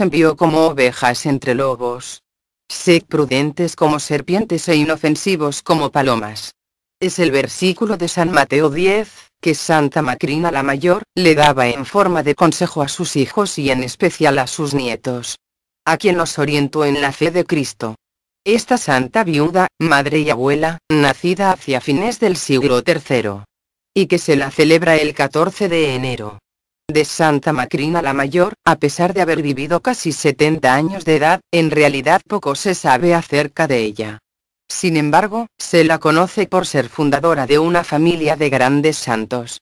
envió como ovejas entre lobos. Sed prudentes como serpientes e inofensivos como palomas. Es el versículo de San Mateo 10, que Santa Macrina la Mayor le daba en forma de consejo a sus hijos y en especial a sus nietos. A quien los orientó en la fe de Cristo. Esta santa viuda, madre y abuela, nacida hacia fines del siglo III. Y que se la celebra el 14 de enero de Santa Macrina la Mayor, a pesar de haber vivido casi 70 años de edad, en realidad poco se sabe acerca de ella. Sin embargo, se la conoce por ser fundadora de una familia de grandes santos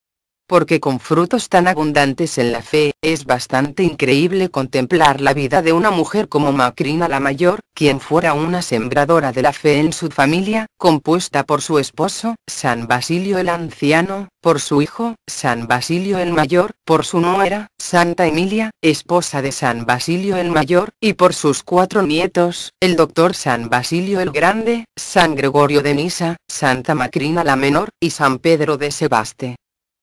porque con frutos tan abundantes en la fe, es bastante increíble contemplar la vida de una mujer como Macrina la Mayor, quien fuera una sembradora de la fe en su familia, compuesta por su esposo, San Basilio el Anciano, por su hijo, San Basilio el Mayor, por su nuera, Santa Emilia, esposa de San Basilio el Mayor, y por sus cuatro nietos, el doctor San Basilio el Grande, San Gregorio de Nisa, Santa Macrina la Menor, y San Pedro de Sebaste.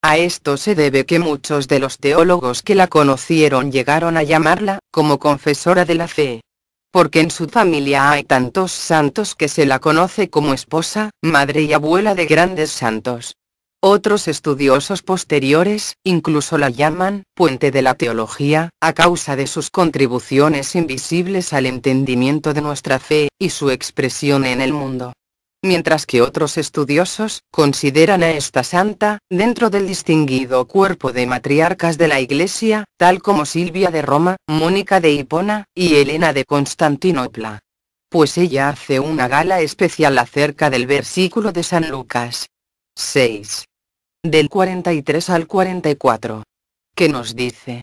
A esto se debe que muchos de los teólogos que la conocieron llegaron a llamarla, como confesora de la fe. Porque en su familia hay tantos santos que se la conoce como esposa, madre y abuela de grandes santos. Otros estudiosos posteriores, incluso la llaman, puente de la teología, a causa de sus contribuciones invisibles al entendimiento de nuestra fe, y su expresión en el mundo mientras que otros estudiosos consideran a esta santa, dentro del distinguido cuerpo de matriarcas de la Iglesia, tal como Silvia de Roma, Mónica de Hipona, y Elena de Constantinopla. Pues ella hace una gala especial acerca del versículo de San Lucas. 6. Del 43 al 44. Que nos dice?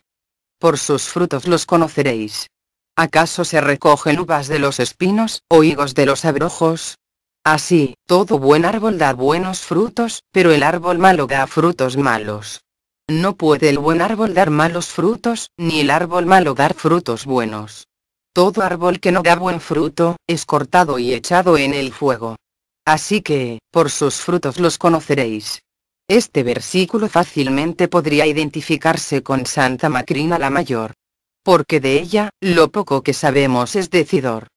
Por sus frutos los conoceréis. ¿Acaso se recogen uvas de los espinos, o higos de los abrojos? Así, todo buen árbol da buenos frutos, pero el árbol malo da frutos malos. No puede el buen árbol dar malos frutos, ni el árbol malo dar frutos buenos. Todo árbol que no da buen fruto, es cortado y echado en el fuego. Así que, por sus frutos los conoceréis. Este versículo fácilmente podría identificarse con Santa Macrina la Mayor. Porque de ella, lo poco que sabemos es decidor.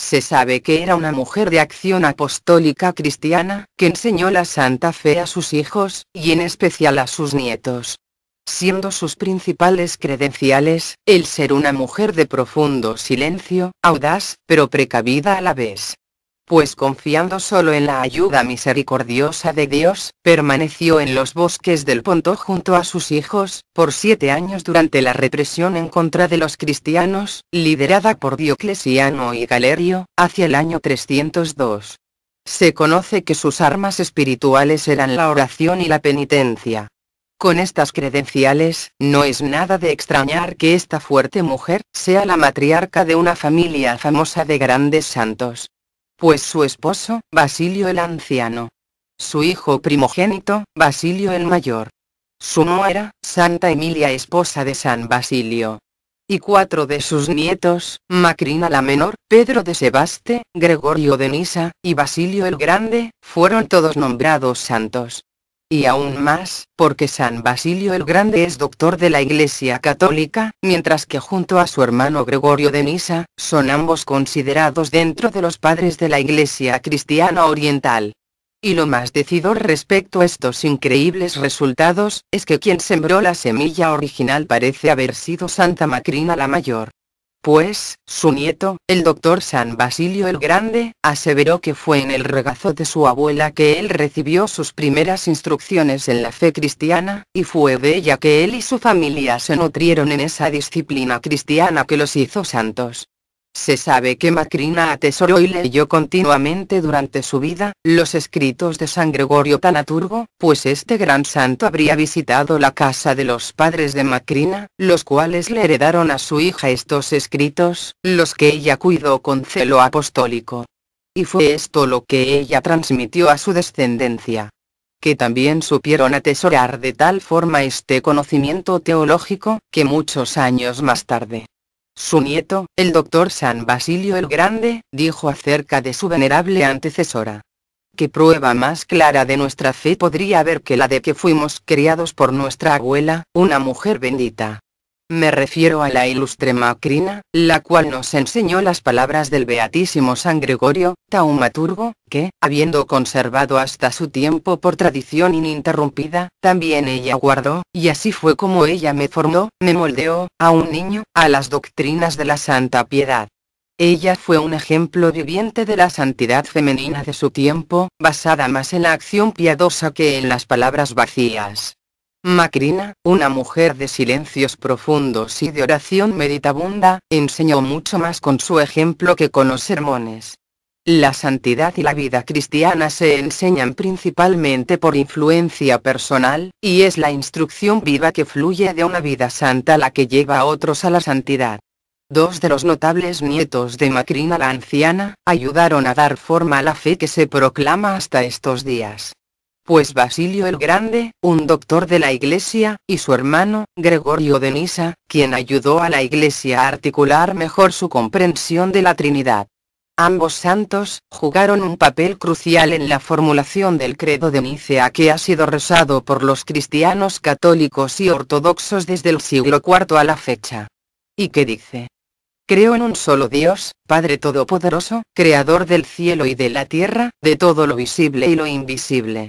Se sabe que era una mujer de acción apostólica cristiana, que enseñó la Santa Fe a sus hijos, y en especial a sus nietos. Siendo sus principales credenciales, el ser una mujer de profundo silencio, audaz, pero precavida a la vez pues confiando solo en la ayuda misericordiosa de Dios, permaneció en los bosques del Ponto junto a sus hijos, por siete años durante la represión en contra de los cristianos, liderada por Dioclesiano y Galerio, hacia el año 302. Se conoce que sus armas espirituales eran la oración y la penitencia. Con estas credenciales, no es nada de extrañar que esta fuerte mujer sea la matriarca de una familia famosa de grandes santos pues su esposo, Basilio el Anciano. Su hijo primogénito, Basilio el Mayor. Su nuera, Santa Emilia esposa de San Basilio. Y cuatro de sus nietos, Macrina la Menor, Pedro de Sebaste, Gregorio de Nisa, y Basilio el Grande, fueron todos nombrados santos y aún más, porque San Basilio el Grande es doctor de la Iglesia Católica, mientras que junto a su hermano Gregorio de Nisa, son ambos considerados dentro de los padres de la Iglesia Cristiana Oriental. Y lo más decidor respecto a estos increíbles resultados, es que quien sembró la semilla original parece haber sido Santa Macrina la Mayor. Pues, su nieto, el doctor San Basilio el Grande, aseveró que fue en el regazo de su abuela que él recibió sus primeras instrucciones en la fe cristiana, y fue de ella que él y su familia se nutrieron en esa disciplina cristiana que los hizo santos. Se sabe que Macrina atesoró y leyó continuamente durante su vida los escritos de San Gregorio Tanaturgo, pues este gran santo habría visitado la casa de los padres de Macrina, los cuales le heredaron a su hija estos escritos, los que ella cuidó con celo apostólico. Y fue esto lo que ella transmitió a su descendencia que también supieron atesorar de tal forma este conocimiento teológico, que muchos años más tarde, su nieto, el doctor San Basilio el Grande, dijo acerca de su venerable antecesora. ¿Qué prueba más clara de nuestra fe podría haber que la de que fuimos criados por nuestra abuela, una mujer bendita? Me refiero a la ilustre Macrina, la cual nos enseñó las palabras del Beatísimo San Gregorio, taumaturgo, que, habiendo conservado hasta su tiempo por tradición ininterrumpida, también ella guardó, y así fue como ella me formó, me moldeó, a un niño, a las doctrinas de la santa piedad. Ella fue un ejemplo viviente de la santidad femenina de su tiempo, basada más en la acción piadosa que en las palabras vacías. Macrina, una mujer de silencios profundos y de oración meditabunda, enseñó mucho más con su ejemplo que con los sermones. La santidad y la vida cristiana se enseñan principalmente por influencia personal, y es la instrucción viva que fluye de una vida santa la que lleva a otros a la santidad. Dos de los notables nietos de Macrina la anciana, ayudaron a dar forma a la fe que se proclama hasta estos días pues Basilio el Grande, un doctor de la Iglesia, y su hermano, Gregorio de Nisa, quien ayudó a la Iglesia a articular mejor su comprensión de la Trinidad. Ambos santos, jugaron un papel crucial en la formulación del credo de Nicea que ha sido rezado por los cristianos católicos y ortodoxos desde el siglo IV a la fecha. Y qué dice, Creo en un solo Dios, Padre Todopoderoso, Creador del cielo y de la tierra, de todo lo visible y lo invisible.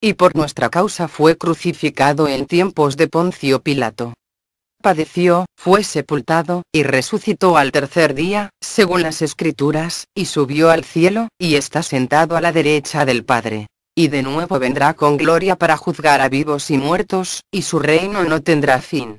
y por nuestra causa fue crucificado en tiempos de Poncio Pilato. Padeció, fue sepultado, y resucitó al tercer día, según las escrituras, y subió al cielo, y está sentado a la derecha del Padre. Y de nuevo vendrá con gloria para juzgar a vivos y muertos, y su reino no tendrá fin.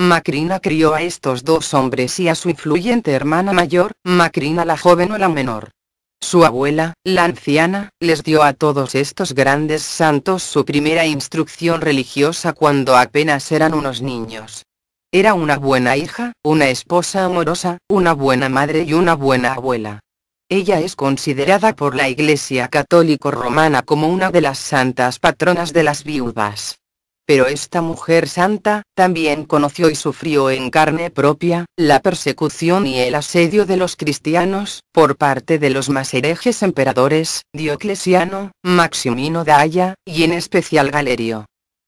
Macrina crió a estos dos hombres y a su influyente hermana mayor, Macrina la joven o la menor. Su abuela, la anciana, les dio a todos estos grandes santos su primera instrucción religiosa cuando apenas eran unos niños. Era una buena hija, una esposa amorosa, una buena madre y una buena abuela. Ella es considerada por la Iglesia católico Romana como una de las santas patronas de las viudas. Pero esta mujer santa también conoció y sufrió en carne propia la persecución y el asedio de los cristianos por parte de los más herejes emperadores, Dioclesiano, Maximino Daya, y en especial Galerio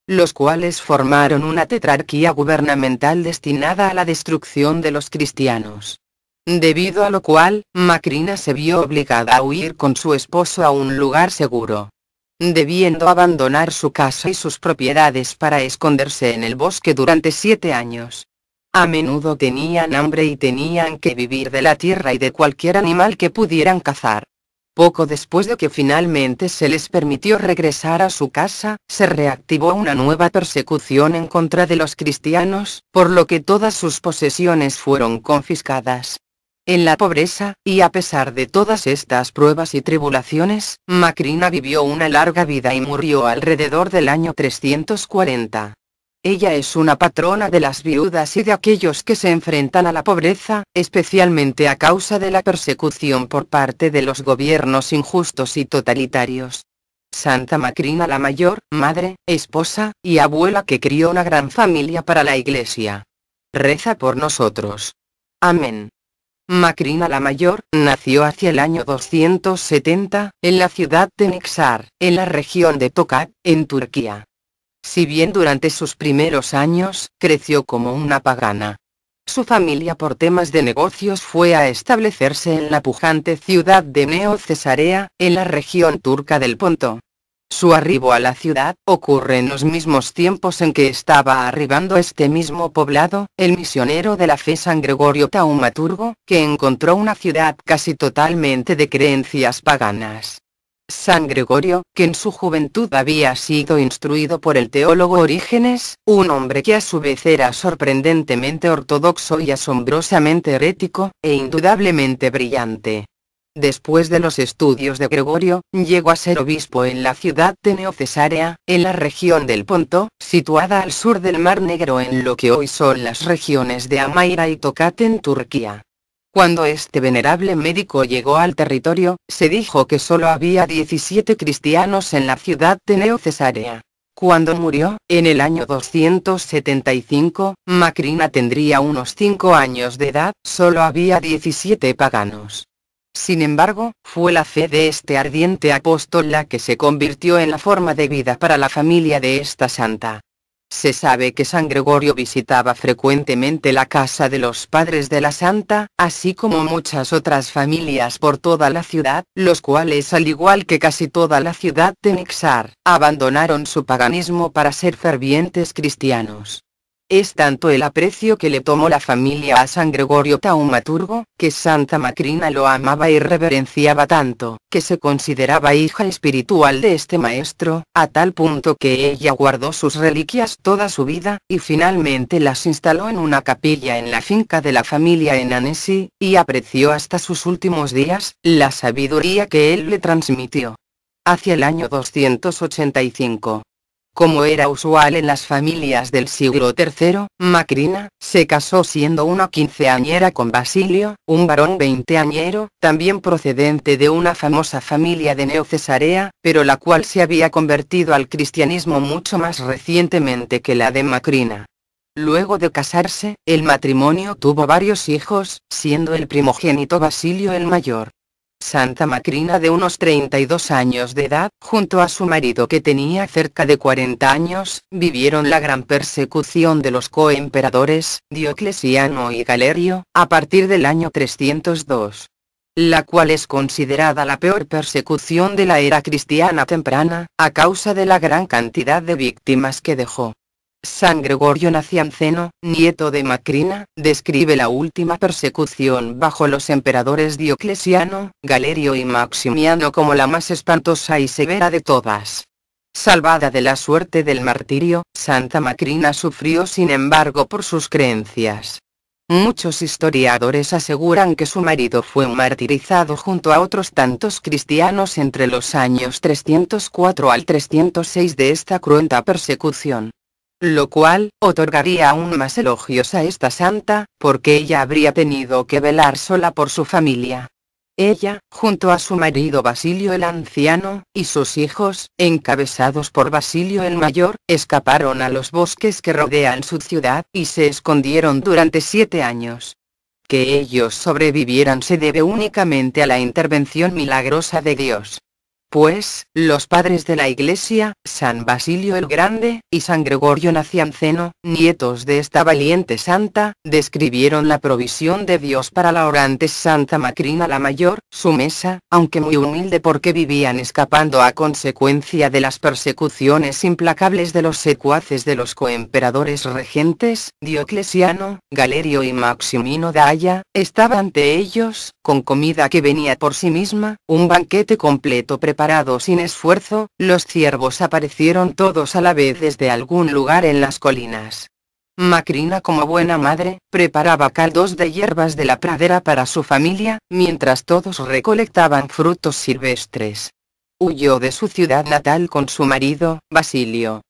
los cuales formaron una tetrarquía gubernamental destinada a la destrucción de los cristianos. Debido a lo cual, Macrina se vio obligada a huir con su esposo a un lugar seguro debiendo abandonar su casa y sus propiedades para esconderse en el bosque durante siete años. A menudo tenían hambre y tenían que vivir de la tierra y de cualquier animal que pudieran cazar. Poco después de que finalmente se les permitió regresar a su casa, se reactivó una nueva persecución en contra de los cristianos, por lo que todas sus posesiones fueron confiscadas. En la pobreza, y a pesar de todas estas pruebas y tribulaciones, Macrina vivió una larga vida y murió alrededor del año 340. Ella es una patrona de las viudas y de aquellos que se enfrentan a la pobreza, especialmente a causa de la persecución por parte de los gobiernos injustos y totalitarios. Santa Macrina la mayor, madre, esposa, y abuela que crió una gran familia para la Iglesia. Reza por nosotros. Amén. Macrina la Mayor, nació hacia el año 270, en la ciudad de Nixar, en la región de Tokat, en Turquía. Si bien durante sus primeros años, creció como una pagana. Su familia por temas de negocios fue a establecerse en la pujante ciudad de Neo Cesarea, en la región turca del Ponto. Su arribo a la ciudad ocurre en los mismos tiempos en que estaba arribando este mismo poblado, el misionero de la fe San Gregorio Taumaturgo, que encontró una ciudad casi totalmente de creencias paganas. San Gregorio, que en su juventud había sido instruido por el teólogo Orígenes, un hombre que a su vez era sorprendentemente ortodoxo y asombrosamente herético, e indudablemente brillante. Después de los estudios de Gregorio, llegó a ser obispo en la ciudad de Neocesarea, en la región del Ponto, situada al sur del Mar Negro en lo que hoy son las regiones de Amaira y Tokat en Turquía. Cuando este venerable médico llegó al territorio, se dijo que solo había 17 cristianos en la ciudad de Neocesarea. Cuando murió, en el año 275, Macrina tendría unos 5 años de edad, solo había 17 paganos. Sin embargo, fue la fe de este ardiente apóstol la que se convirtió en la forma de vida para la familia de esta santa. Se sabe que San Gregorio visitaba frecuentemente la casa de los padres de la santa, así como muchas otras familias por toda la ciudad, los cuales al igual que casi toda la ciudad de Nixar, abandonaron su paganismo para ser fervientes cristianos. Es tanto el aprecio que le tomó la familia a San Gregorio Taumaturgo, que Santa Macrina lo amaba y reverenciaba tanto, que se consideraba hija espiritual de este maestro, a tal punto que ella guardó sus reliquias toda su vida, y finalmente las instaló en una capilla en la finca de la familia en Annecy, y apreció hasta sus últimos días, la sabiduría que él le transmitió. Hacia el año 285, como era usual en las familias del siglo III, Macrina, se casó siendo una quinceañera con Basilio, un varón veinteañero, también procedente de una famosa familia de Neocesarea, pero la cual se había convertido al cristianismo mucho más recientemente que la de Macrina. Luego de casarse, el matrimonio tuvo varios hijos, siendo el primogénito Basilio el mayor. Santa Macrina de unos 32 años de edad, junto a su marido que tenía cerca de 40 años, vivieron la gran persecución de los coemperadores, Dioclesiano y Galerio, a partir del año 302 la cual es considerada la peor persecución de la era cristiana temprana, a causa de la gran cantidad de víctimas que dejó. San Gregorio Nacianceno, nieto de Macrina, describe la última persecución bajo los emperadores Dioclesiano, Galerio y Maximiano como la más espantosa y severa de todas. Salvada de la suerte del martirio, Santa Macrina sufrió sin embargo por sus creencias. Muchos historiadores aseguran que su marido fue martirizado junto a otros tantos cristianos entre los años 304 al 306 de esta cruenta persecución lo cual otorgaría aún más elogios a esta santa, porque ella habría tenido que velar sola por su familia. Ella, junto a su marido Basilio el Anciano, y sus hijos, encabezados por Basilio el Mayor, escaparon a los bosques que rodean su ciudad, y se escondieron durante siete años. Que ellos sobrevivieran se debe únicamente a la intervención milagrosa de Dios. Pues, los padres de la Iglesia, San Basilio el Grande, y San Gregorio Nacianceno, nietos de esta valiente santa, describieron la provisión de Dios para la orante Santa Macrina la Mayor, su mesa, aunque muy humilde porque vivían escapando a consecuencia de las persecuciones implacables de los secuaces de los coemperadores regentes, Dioclesiano, Galerio y Maximino de Haya, estaba ante ellos, con comida que venía por sí misma, un banquete completo preparado Parado sin esfuerzo, los ciervos aparecieron todos a la vez desde algún lugar en las colinas. Macrina como buena madre, preparaba caldos de hierbas de la pradera para su familia, mientras todos recolectaban frutos silvestres. Huyó de su ciudad natal con su marido, Basilio.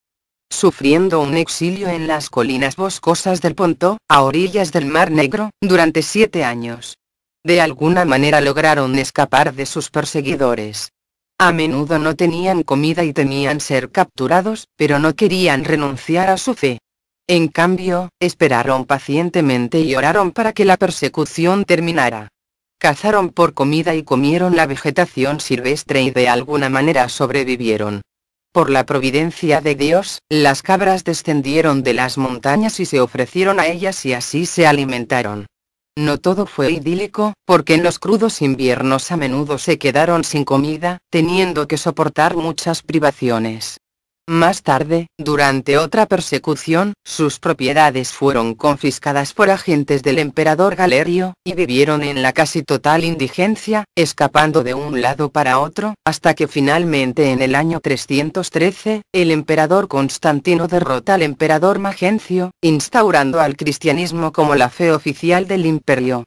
Sufriendo un exilio en las colinas boscosas del Ponto, a orillas del Mar Negro, durante siete años. De alguna manera lograron escapar de sus perseguidores. A menudo no tenían comida y temían ser capturados, pero no querían renunciar a su fe. En cambio, esperaron pacientemente y oraron para que la persecución terminara. Cazaron por comida y comieron la vegetación silvestre y de alguna manera sobrevivieron. Por la providencia de Dios, las cabras descendieron de las montañas y se ofrecieron a ellas y así se alimentaron. No todo fue idílico, porque en los crudos inviernos a menudo se quedaron sin comida, teniendo que soportar muchas privaciones. Más tarde, durante otra persecución, sus propiedades fueron confiscadas por agentes del emperador Galerio, y vivieron en la casi total indigencia, escapando de un lado para otro, hasta que finalmente en el año 313, el emperador Constantino derrota al emperador Magencio, instaurando al cristianismo como la fe oficial del imperio.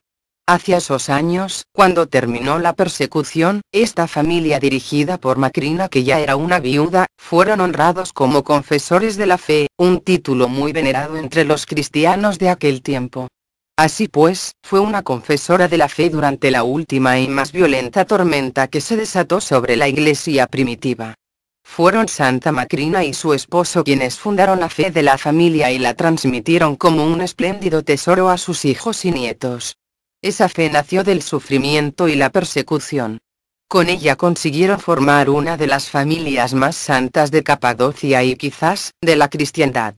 Hacia esos años, cuando terminó la persecución, esta familia dirigida por Macrina que ya era una viuda, fueron honrados como confesores de la fe, un título muy venerado entre los cristianos de aquel tiempo. Así pues, fue una confesora de la fe durante la última y más violenta tormenta que se desató sobre la iglesia primitiva. Fueron Santa Macrina y su esposo quienes fundaron la fe de la familia y la transmitieron como un espléndido tesoro a sus hijos y nietos. Esa fe nació del sufrimiento y la persecución. Con ella consiguieron formar una de las familias más santas de Capadocia y quizás de la cristiandad.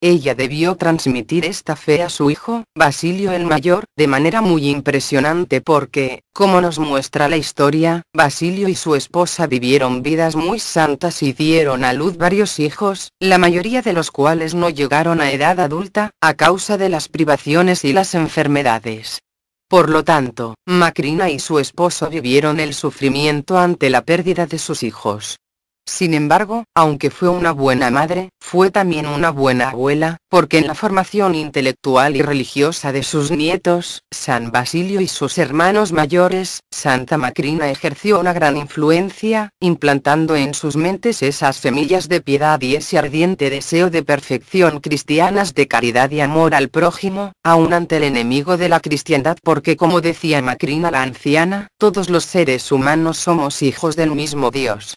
Ella debió transmitir esta fe a su hijo, Basilio el Mayor, de manera muy impresionante porque, como nos muestra la historia, Basilio y su esposa vivieron vidas muy santas y dieron a luz varios hijos, la mayoría de los cuales no llegaron a edad adulta, a causa de las privaciones y las enfermedades. Por lo tanto, Macrina y su esposo vivieron el sufrimiento ante la pérdida de sus hijos. Sin embargo, aunque fue una buena madre, fue también una buena abuela, porque en la formación intelectual y religiosa de sus nietos, San Basilio y sus hermanos mayores, Santa Macrina ejerció una gran influencia, implantando en sus mentes esas semillas de piedad y ese ardiente deseo de perfección cristianas de caridad y amor al prójimo, aun ante el enemigo de la cristiandad porque como decía Macrina la anciana, todos los seres humanos somos hijos del mismo Dios,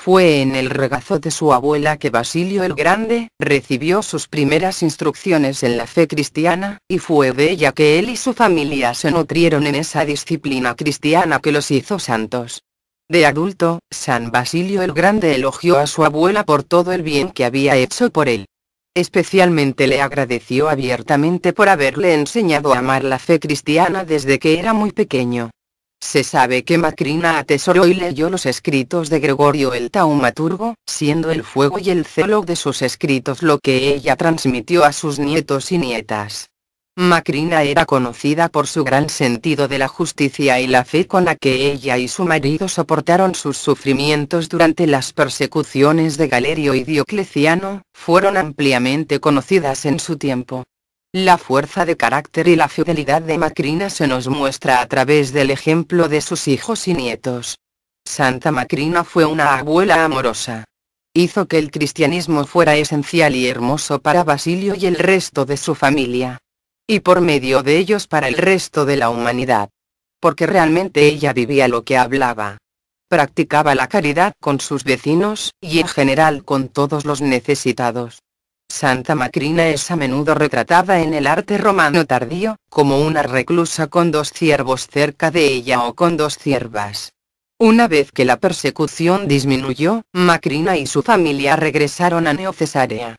fue en el regazo de su abuela que Basilio el Grande recibió sus primeras instrucciones en la fe cristiana, y fue de ella que él y su familia se nutrieron en esa disciplina cristiana que los hizo santos. De adulto, San Basilio el Grande elogió a su abuela por todo el bien que había hecho por él. Especialmente le agradeció abiertamente por haberle enseñado a amar la fe cristiana desde que era muy pequeño. Se sabe que Macrina atesoró y leyó los escritos de Gregorio el Taumaturgo, siendo el fuego y el celo de sus escritos lo que ella transmitió a sus nietos y nietas. Macrina era conocida por su gran sentido de la justicia y la fe con la que ella y su marido soportaron sus sufrimientos durante las persecuciones de Galerio y Diocleciano, fueron ampliamente conocidas en su tiempo. La fuerza de carácter y la fidelidad de Macrina se nos muestra a través del ejemplo de sus hijos y nietos. Santa Macrina fue una abuela amorosa. Hizo que el cristianismo fuera esencial y hermoso para Basilio y el resto de su familia. Y por medio de ellos para el resto de la humanidad. Porque realmente ella vivía lo que hablaba. Practicaba la caridad con sus vecinos, y en general con todos los necesitados. Santa Macrina es a menudo retratada en el arte romano tardío, como una reclusa con dos ciervos cerca de ella o con dos ciervas. Una vez que la persecución disminuyó, Macrina y su familia regresaron a Neocesarea.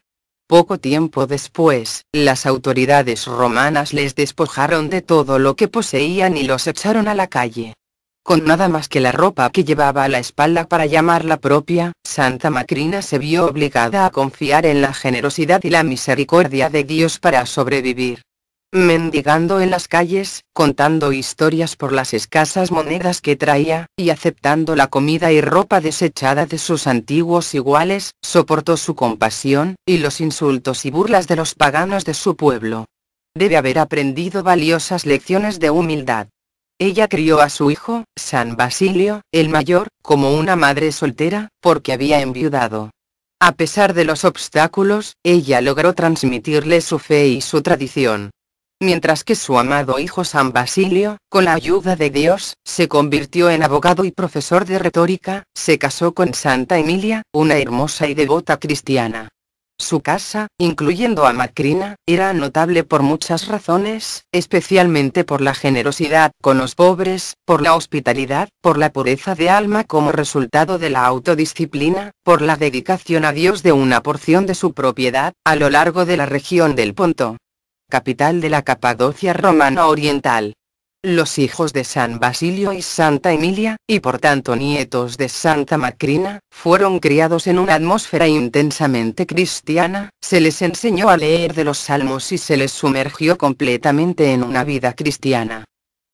Poco tiempo después, las autoridades romanas les despojaron de todo lo que poseían y los echaron a la calle. Con nada más que la ropa que llevaba a la espalda para llamarla propia, Santa Macrina se vio obligada a confiar en la generosidad y la misericordia de Dios para sobrevivir. Mendigando en las calles, contando historias por las escasas monedas que traía, y aceptando la comida y ropa desechada de sus antiguos iguales, soportó su compasión, y los insultos y burlas de los paganos de su pueblo. Debe haber aprendido valiosas lecciones de humildad. Ella crió a su hijo, San Basilio, el mayor, como una madre soltera, porque había enviudado. A pesar de los obstáculos, ella logró transmitirle su fe y su tradición. Mientras que su amado hijo San Basilio, con la ayuda de Dios, se convirtió en abogado y profesor de retórica, se casó con Santa Emilia, una hermosa y devota cristiana. Su casa, incluyendo a Macrina, era notable por muchas razones, especialmente por la generosidad con los pobres, por la hospitalidad, por la pureza de alma como resultado de la autodisciplina, por la dedicación a Dios de una porción de su propiedad, a lo largo de la región del Ponto, capital de la Capadocia romana oriental los hijos de San Basilio y Santa Emilia, y por tanto nietos de Santa Macrina, fueron criados en una atmósfera intensamente cristiana, se les enseñó a leer de los salmos y se les sumergió completamente en una vida cristiana.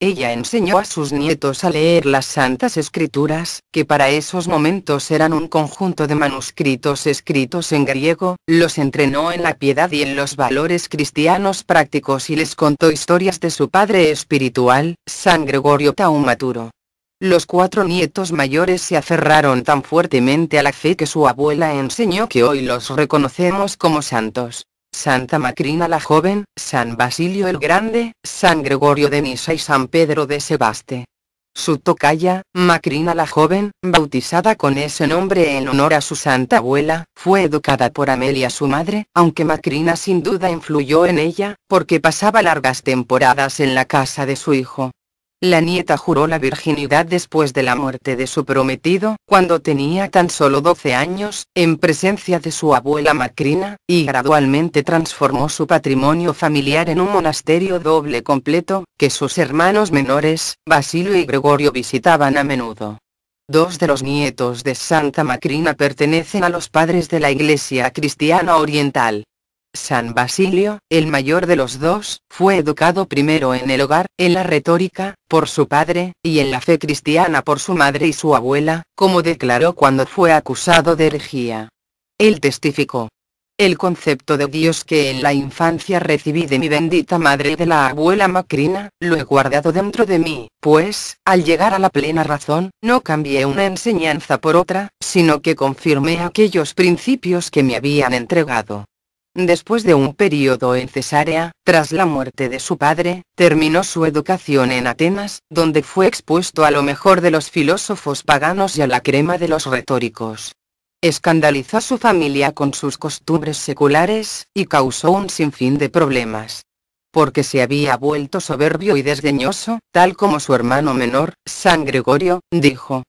Ella enseñó a sus nietos a leer las Santas Escrituras, que para esos momentos eran un conjunto de manuscritos escritos en griego, los entrenó en la piedad y en los valores cristianos prácticos y les contó historias de su padre espiritual, San Gregorio Taumaturo. Los cuatro nietos mayores se aferraron tan fuertemente a la fe que su abuela enseñó que hoy los reconocemos como santos. Santa Macrina la Joven, San Basilio el Grande, San Gregorio de Nisa y San Pedro de Sebaste. Su tocaya, Macrina la Joven, bautizada con ese nombre en honor a su santa abuela, fue educada por Amelia su madre, aunque Macrina sin duda influyó en ella, porque pasaba largas temporadas en la casa de su hijo. La nieta juró la virginidad después de la muerte de su prometido, cuando tenía tan solo 12 años, en presencia de su abuela Macrina, y gradualmente transformó su patrimonio familiar en un monasterio doble completo, que sus hermanos menores, Basilio y Gregorio visitaban a menudo. Dos de los nietos de Santa Macrina pertenecen a los padres de la Iglesia cristiana oriental. San Basilio, el mayor de los dos, fue educado primero en el hogar, en la retórica, por su padre, y en la fe cristiana por su madre y su abuela, como declaró cuando fue acusado de herejía. Él testificó. El concepto de Dios que en la infancia recibí de mi bendita madre y de la abuela Macrina, lo he guardado dentro de mí, pues, al llegar a la plena razón, no cambié una enseñanza por otra, sino que confirmé aquellos principios que me habían entregado. Después de un periodo en Cesarea, tras la muerte de su padre, terminó su educación en Atenas, donde fue expuesto a lo mejor de los filósofos paganos y a la crema de los retóricos. Escandalizó a su familia con sus costumbres seculares, y causó un sinfín de problemas. Porque se había vuelto soberbio y desdeñoso, tal como su hermano menor, San Gregorio, dijo,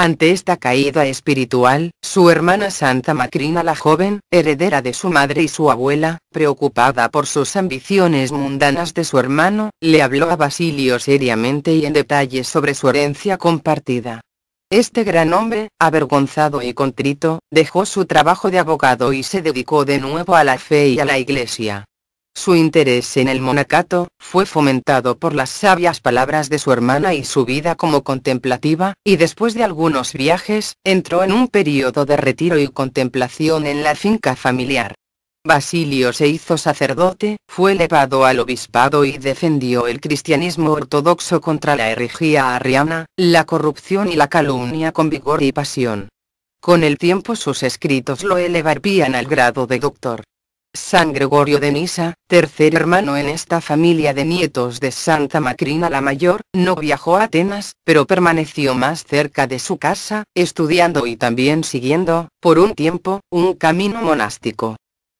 ante esta caída espiritual, su hermana Santa Macrina la joven, heredera de su madre y su abuela, preocupada por sus ambiciones mundanas de su hermano, le habló a Basilio seriamente y en detalle sobre su herencia compartida. Este gran hombre, avergonzado y contrito, dejó su trabajo de abogado y se dedicó de nuevo a la fe y a la iglesia. Su interés en el monacato, fue fomentado por las sabias palabras de su hermana y su vida como contemplativa, y después de algunos viajes, entró en un período de retiro y contemplación en la finca familiar. Basilio se hizo sacerdote, fue elevado al obispado y defendió el cristianismo ortodoxo contra la herejía arriana, la corrupción y la calumnia con vigor y pasión. Con el tiempo sus escritos lo elevarían al grado de doctor. San Gregorio de Nisa, tercer hermano en esta familia de nietos de Santa Macrina la Mayor, no viajó a Atenas, pero permaneció más cerca de su casa, estudiando y también siguiendo, por un tiempo, un camino monástico.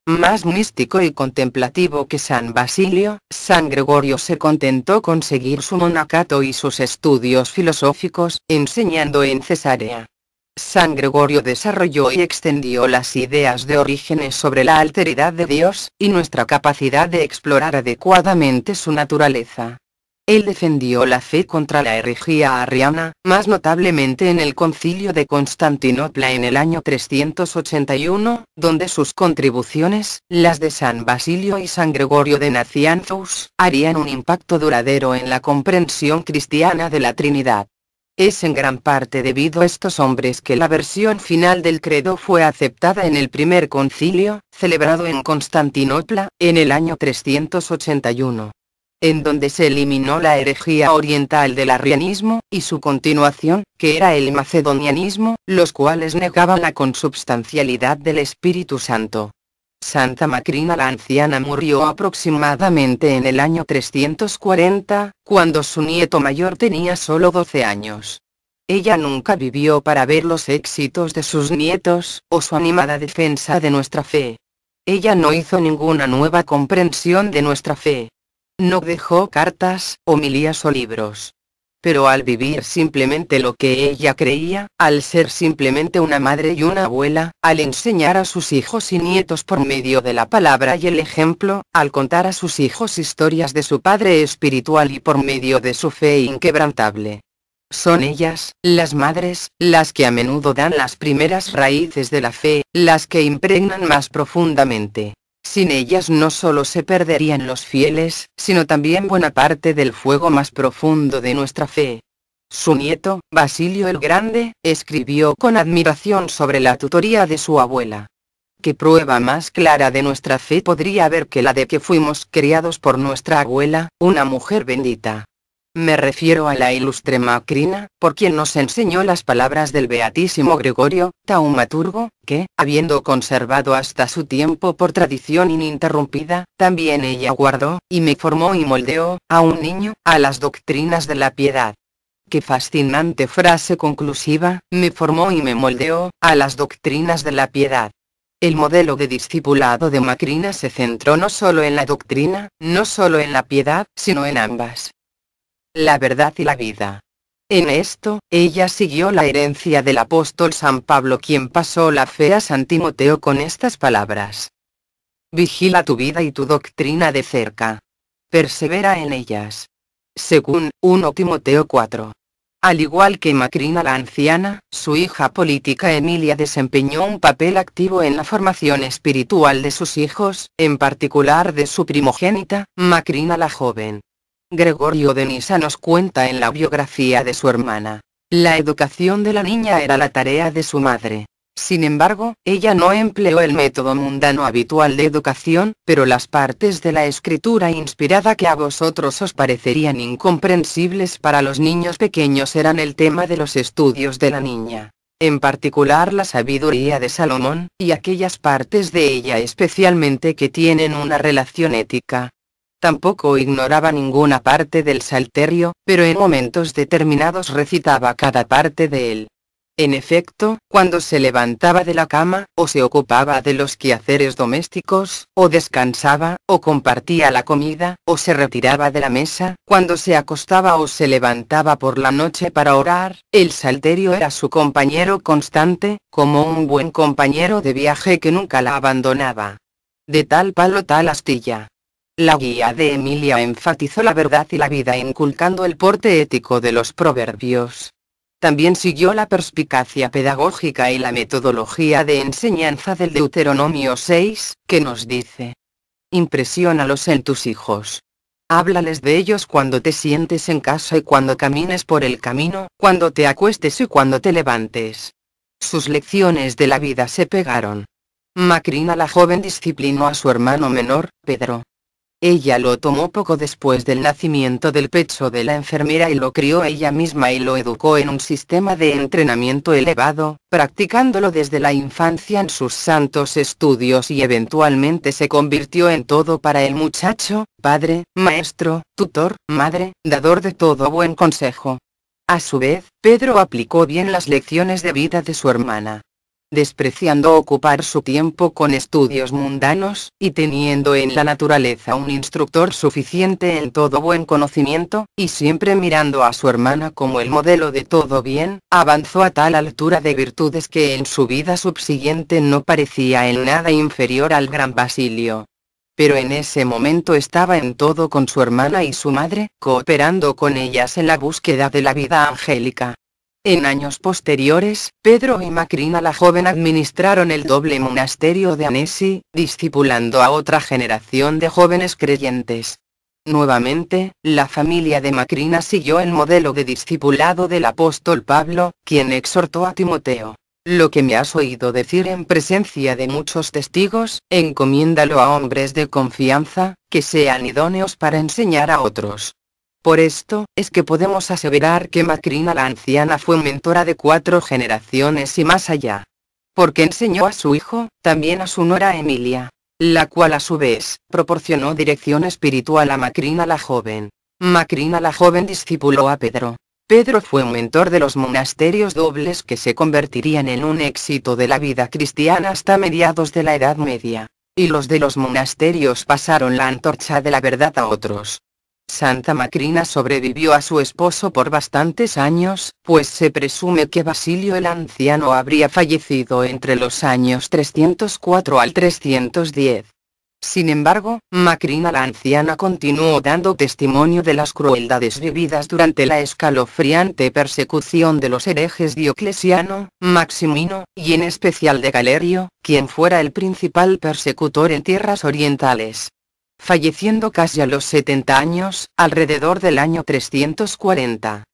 Más místico y contemplativo que San Basilio, San Gregorio se contentó con seguir su monacato y sus estudios filosóficos, enseñando en Cesarea. San Gregorio desarrolló y extendió las ideas de Orígenes sobre la alteridad de Dios, y nuestra capacidad de explorar adecuadamente su naturaleza. Él defendió la fe contra la herejía arriana, más notablemente en el concilio de Constantinopla en el año 381, donde sus contribuciones, las de San Basilio y San Gregorio de Nacianzus, harían un impacto duradero en la comprensión cristiana de la Trinidad. Es en gran parte debido a estos hombres que la versión final del credo fue aceptada en el primer concilio, celebrado en Constantinopla, en el año 381 en donde se eliminó la herejía oriental del arrianismo, y su continuación, que era el macedonianismo, los cuales negaban la consubstancialidad del Espíritu Santo. Santa Macrina la anciana murió aproximadamente en el año 340, cuando su nieto mayor tenía solo 12 años. Ella nunca vivió para ver los éxitos de sus nietos, o su animada defensa de nuestra fe. Ella no hizo ninguna nueva comprensión de nuestra fe. No dejó cartas, homilías o libros pero al vivir simplemente lo que ella creía, al ser simplemente una madre y una abuela, al enseñar a sus hijos y nietos por medio de la palabra y el ejemplo, al contar a sus hijos historias de su padre espiritual y por medio de su fe inquebrantable. Son ellas, las madres, las que a menudo dan las primeras raíces de la fe, las que impregnan más profundamente, sin ellas no solo se perderían los fieles, sino también buena parte del fuego más profundo de nuestra fe. Su nieto, Basilio el Grande, escribió con admiración sobre la tutoría de su abuela. ¿Qué prueba más clara de nuestra fe podría haber que la de que fuimos criados por nuestra abuela, una mujer bendita, me refiero a la ilustre Macrina, por quien nos enseñó las palabras del beatísimo Gregorio, taumaturgo, que, habiendo conservado hasta su tiempo por tradición ininterrumpida, también ella guardó, y me formó y moldeó, a un niño, a las doctrinas de la piedad. Qué fascinante frase conclusiva, me formó y me moldeó, a las doctrinas de la piedad. El modelo de discipulado de Macrina se centró no solo en la doctrina, no solo en la piedad, sino en ambas la verdad y la vida. En esto, ella siguió la herencia del apóstol San Pablo quien pasó la fe a San Timoteo con estas palabras. Vigila tu vida y tu doctrina de cerca. Persevera en ellas. Según 1 Timoteo 4. Al igual que Macrina la anciana, su hija política Emilia desempeñó un papel activo en la formación espiritual de sus hijos, en particular de su primogénita, Macrina la joven. Gregorio de Nisa nos cuenta en la biografía de su hermana. La educación de la niña era la tarea de su madre. Sin embargo, ella no empleó el método mundano habitual de educación, pero las partes de la escritura inspirada que a vosotros os parecerían incomprensibles para los niños pequeños eran el tema de los estudios de la niña. En particular la sabiduría de Salomón, y aquellas partes de ella especialmente que tienen una relación ética. Tampoco ignoraba ninguna parte del salterio, pero en momentos determinados recitaba cada parte de él. En efecto, cuando se levantaba de la cama, o se ocupaba de los quehaceres domésticos, o descansaba, o compartía la comida, o se retiraba de la mesa, cuando se acostaba o se levantaba por la noche para orar, el salterio era su compañero constante, como un buen compañero de viaje que nunca la abandonaba. De tal palo tal astilla. La guía de Emilia enfatizó la verdad y la vida inculcando el porte ético de los proverbios. También siguió la perspicacia pedagógica y la metodología de enseñanza del Deuteronomio 6, que nos dice, Impresiónalos en tus hijos. Háblales de ellos cuando te sientes en casa y cuando camines por el camino, cuando te acuestes y cuando te levantes. Sus lecciones de la vida se pegaron. Macrina la joven disciplinó a su hermano menor, Pedro, ella lo tomó poco después del nacimiento del pecho de la enfermera y lo crió ella misma y lo educó en un sistema de entrenamiento elevado, practicándolo desde la infancia en sus santos estudios y eventualmente se convirtió en todo para el muchacho, padre, maestro, tutor, madre, dador de todo buen consejo. A su vez, Pedro aplicó bien las lecciones de vida de su hermana despreciando ocupar su tiempo con estudios mundanos, y teniendo en la naturaleza un instructor suficiente en todo buen conocimiento, y siempre mirando a su hermana como el modelo de todo bien, avanzó a tal altura de virtudes que en su vida subsiguiente no parecía en nada inferior al gran Basilio pero en ese momento estaba en todo con su hermana y su madre, cooperando con ellas en la búsqueda de la vida angélica, en años posteriores, Pedro y Macrina la joven administraron el doble monasterio de Anesi, discipulando a otra generación de jóvenes creyentes. Nuevamente, la familia de Macrina siguió el modelo de discipulado del apóstol Pablo, quien exhortó a Timoteo. Lo que me has oído decir en presencia de muchos testigos, encomiéndalo a hombres de confianza, que sean idóneos para enseñar a otros. Por esto, es que podemos aseverar que Macrina la anciana fue mentora de cuatro generaciones y más allá. Porque enseñó a su hijo, también a su nora Emilia, la cual a su vez, proporcionó dirección espiritual a Macrina la joven. Macrina la joven discipuló a Pedro. Pedro fue un mentor de los monasterios dobles que se convertirían en un éxito de la vida cristiana hasta mediados de la Edad Media, y los de los monasterios pasaron la antorcha de la verdad a otros. Santa Macrina sobrevivió a su esposo por bastantes años, pues se presume que Basilio el Anciano habría fallecido entre los años 304 al 310. Sin embargo, Macrina la anciana continuó dando testimonio de las crueldades vividas durante la escalofriante persecución de los herejes Dioclesiano, Maximino, y en especial de Galerio, quien fuera el principal persecutor en tierras orientales falleciendo casi a los 70 años, alrededor del año 340.